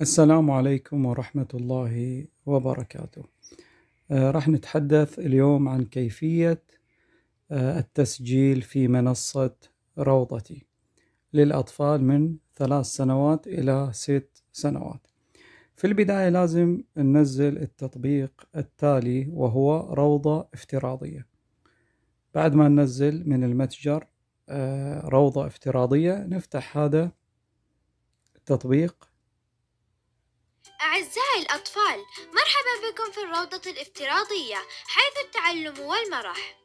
السلام عليكم ورحمة الله وبركاته آه، راح نتحدث اليوم عن كيفية آه، التسجيل في منصة روضتي للأطفال من ثلاث سنوات إلى ست سنوات في البداية لازم ننزل التطبيق التالي وهو روضة افتراضية بعد ما ننزل من المتجر آه، روضة افتراضية نفتح هذا التطبيق أعزائي الأطفال، مرحبا بكم في الروضة الافتراضية حيث التعلم والمرح.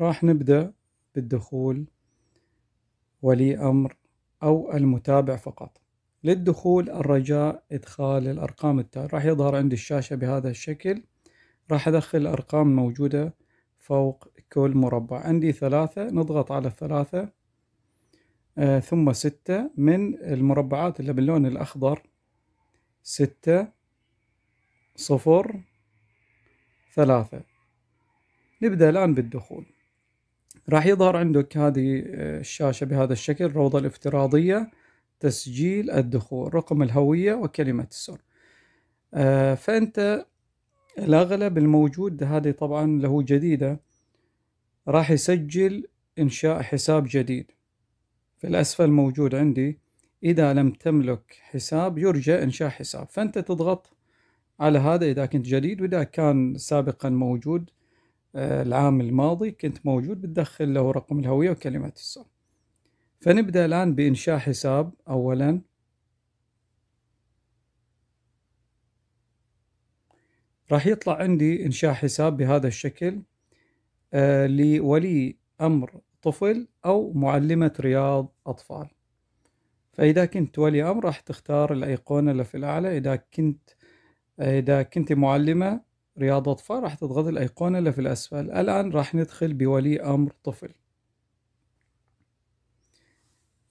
راح نبدأ بالدخول ولي أمر أو المتابع فقط. للدخول الرجاء إدخال الأرقام التالية، راح يظهر عندي الشاشة بهذا الشكل. راح أدخل الأرقام الموجودة فوق كل مربع، عندي ثلاثة، نضغط على الثلاثة آه، ثم ستة من المربعات اللي باللون الأخضر ستة صفر ثلاثة نبدأ الآن بالدخول راح يظهر عندك هذه آه، الشاشة بهذا الشكل الروضة الافتراضية تسجيل الدخول رقم الهوية وكلمة السر آه، فأنت الأغلب الموجود هذه طبعا له جديدة راح يسجل إنشاء حساب جديد في الأسفل موجود عندي إذا لم تملك حساب يرجى إنشاء حساب فأنت تضغط على هذا إذا كنت جديد وإذا كان سابقا موجود آه، العام الماضي كنت موجود بتدخل له رقم الهوية وكلمة السر فنبدأ الآن بإنشاء حساب أولا راح يطلع عندي إنشاء حساب بهذا الشكل آه، لولي أمر طفل أو معلمة رياض أطفال فإذا كنت ولي أمر راح تختار الأيقونة اللي في الأعلى إذا كنت إذا كنت معلمة رياض أطفال راح تضغط الأيقونة اللي في الأسفل الآن راح ندخل بولي أمر طفل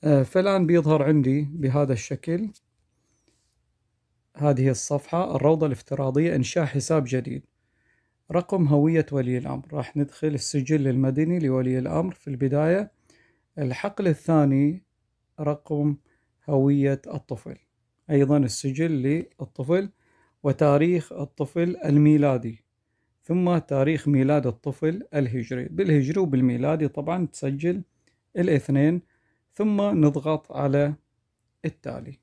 آه، فالآن بيظهر عندي بهذا الشكل هذه الصفحة الروضة الافتراضية إنشاء حساب جديد رقم هوية ولي الأمر راح ندخل السجل المدني لولي الأمر في البداية الحقل الثاني رقم هوية الطفل أيضا السجل للطفل وتاريخ الطفل الميلادي ثم تاريخ ميلاد الطفل الهجري بالهجري وبالميلادي طبعا تسجل الاثنين ثم نضغط على التالي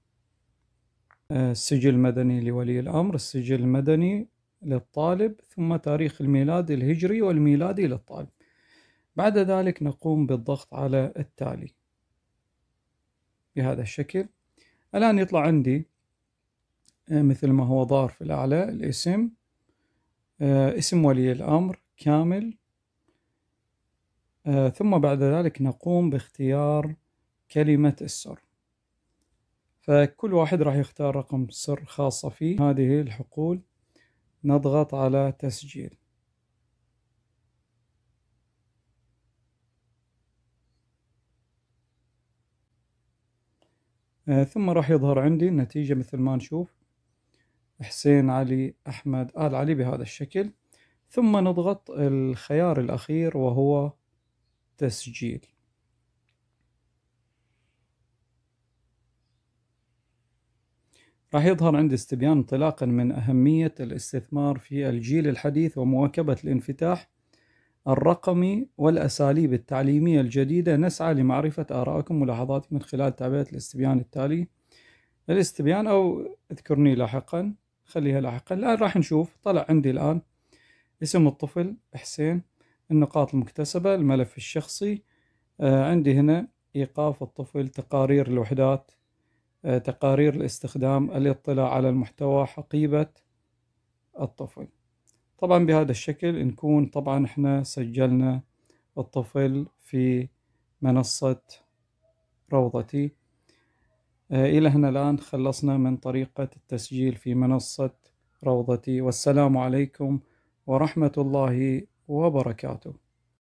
السجل المدني لولي الأمر السجل المدني للطالب ثم تاريخ الميلاد الهجري والميلادي للطالب بعد ذلك نقوم بالضغط على التالي بهذا الشكل الآن يطلع عندي آه، مثل ما هو ظاهر في الأعلى الاسم آه، اسم ولي الأمر كامل آه، ثم بعد ذلك نقوم باختيار كلمة السر فكل واحد راح يختار رقم سر خاصة فيه هذه الحقول نضغط على تسجيل آه، ثم راح يظهر عندي النتيجة مثل ما نشوف حسين علي أحمد آل علي بهذا الشكل ثم نضغط الخيار الأخير وهو تسجيل راح يظهر عند استبيان انطلاقا من أهمية الاستثمار في الجيل الحديث ومواكبة الانفتاح الرقمي والأساليب التعليمية الجديدة نسعى لمعرفة آرائكم وملاحظاتكم من خلال تعبئة الاستبيان التالي الاستبيان أو اذكرني لاحقا خليها لاحقا الآن راح نشوف طلع عندي الآن اسم الطفل حسين النقاط المكتسبة الملف الشخصي آه، عندي هنا إيقاف الطفل تقارير الوحدات آه، تقارير الاستخدام الاطلاع على المحتوى حقيبة الطفل طبعا بهذا الشكل نكون طبعا احنا سجلنا الطفل في منصة روضتي آه، إلى هنا الآن خلصنا من طريقة التسجيل في منصة روضتي والسلام عليكم ورحمة الله وبركاته